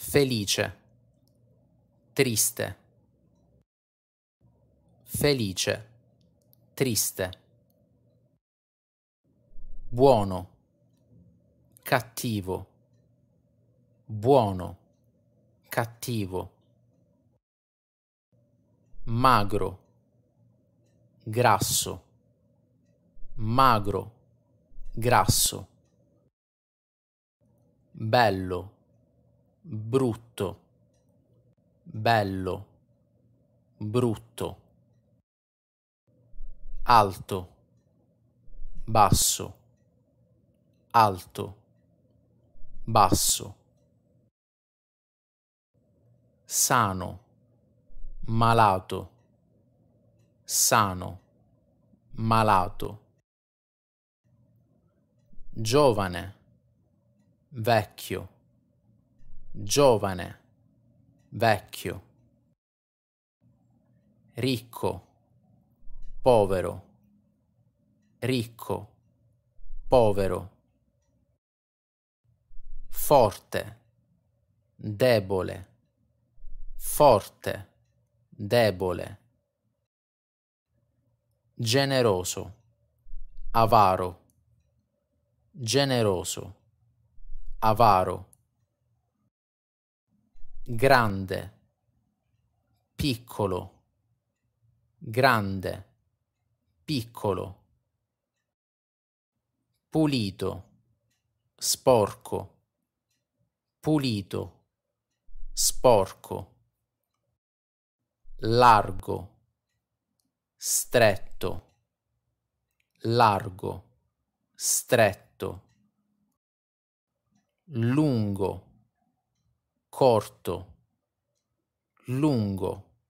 felice, triste, felice, triste, buono, cattivo, buono, cattivo, magro, grasso, magro, grasso, bello, brutto, bello, brutto, alto, basso, alto, basso, sano, malato, sano, malato, giovane, vecchio giovane, vecchio, ricco, povero, ricco, povero, forte, debole, forte, debole, generoso, avaro, generoso, avaro grande, piccolo, grande, piccolo, pulito, sporco, pulito, sporco, largo, stretto, largo, stretto, lungo, corto, lungo,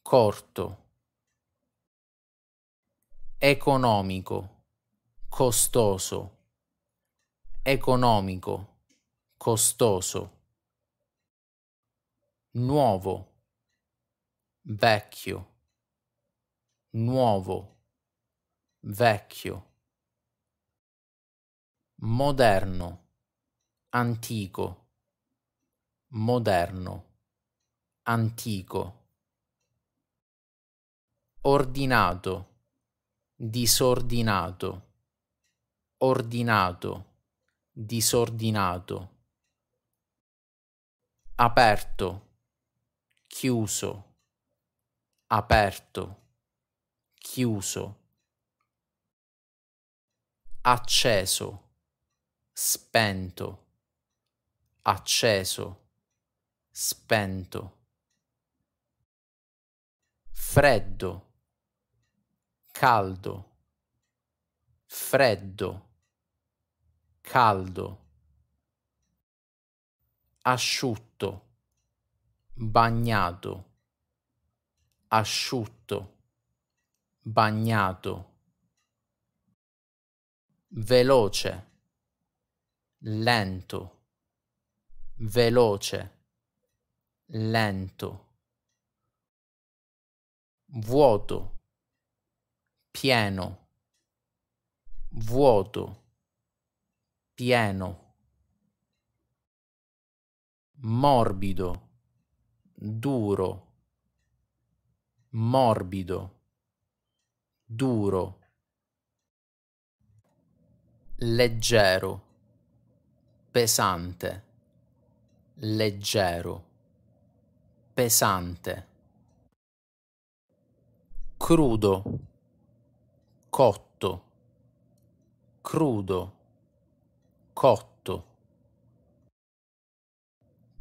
corto, economico, costoso, economico, costoso, nuovo, vecchio, nuovo, vecchio, moderno, antico moderno, antico, ordinato, disordinato, ordinato, disordinato, aperto, chiuso, aperto, chiuso, acceso, spento, acceso spento, freddo, caldo, freddo, caldo, asciutto, bagnato, asciutto, bagnato, veloce, lento, veloce lento, vuoto, pieno, vuoto, pieno, morbido, duro, morbido, duro, leggero, pesante, leggero pesante, crudo, cotto, crudo, cotto,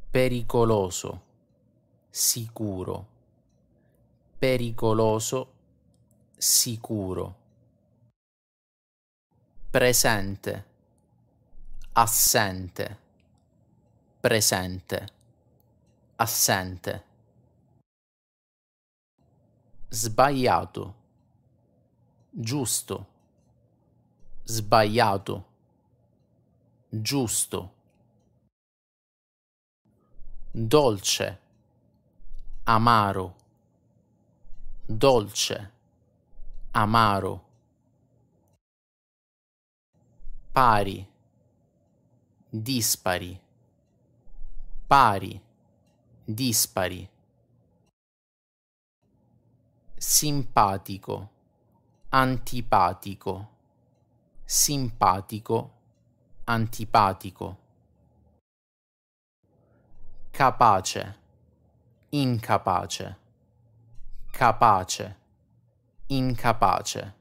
pericoloso, sicuro, pericoloso, sicuro, presente, assente, presente assente. Sbagliato. Giusto. Sbagliato. Giusto. Dolce. Amaro. Dolce. Amaro. Pari. Dispari. Pari dispari simpatico antipatico simpatico antipatico capace incapace capace incapace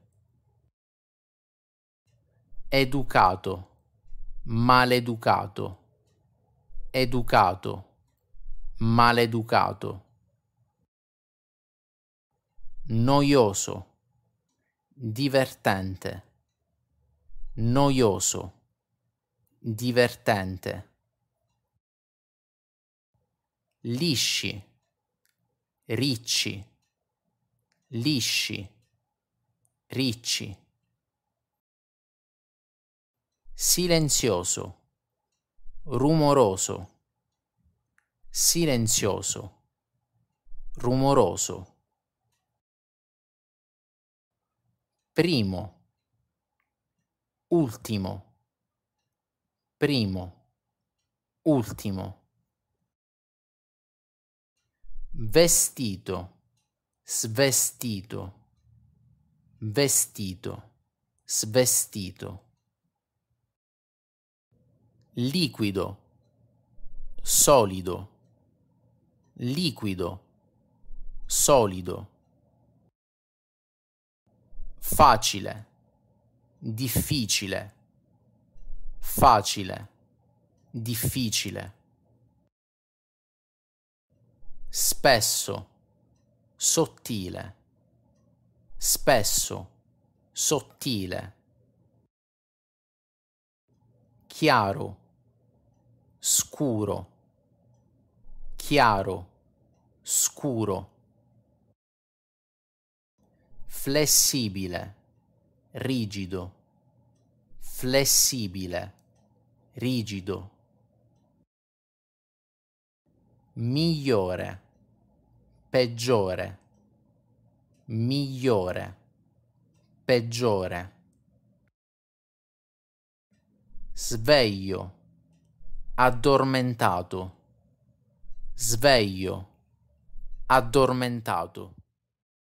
educato maleducato educato maleducato, noioso, divertente, noioso, divertente, lisci, ricci, lisci, ricci, silenzioso, rumoroso silenzioso, rumoroso. Primo, ultimo, primo, ultimo. Vestito, svestito, vestito, svestito. Liquido, solido liquido, solido, facile, difficile, facile, difficile, spesso, sottile, spesso, sottile, chiaro, scuro, chiaro scuro, flessibile, rigido, flessibile, rigido, migliore, peggiore, migliore, peggiore, sveglio, addormentato, sveglio addormentato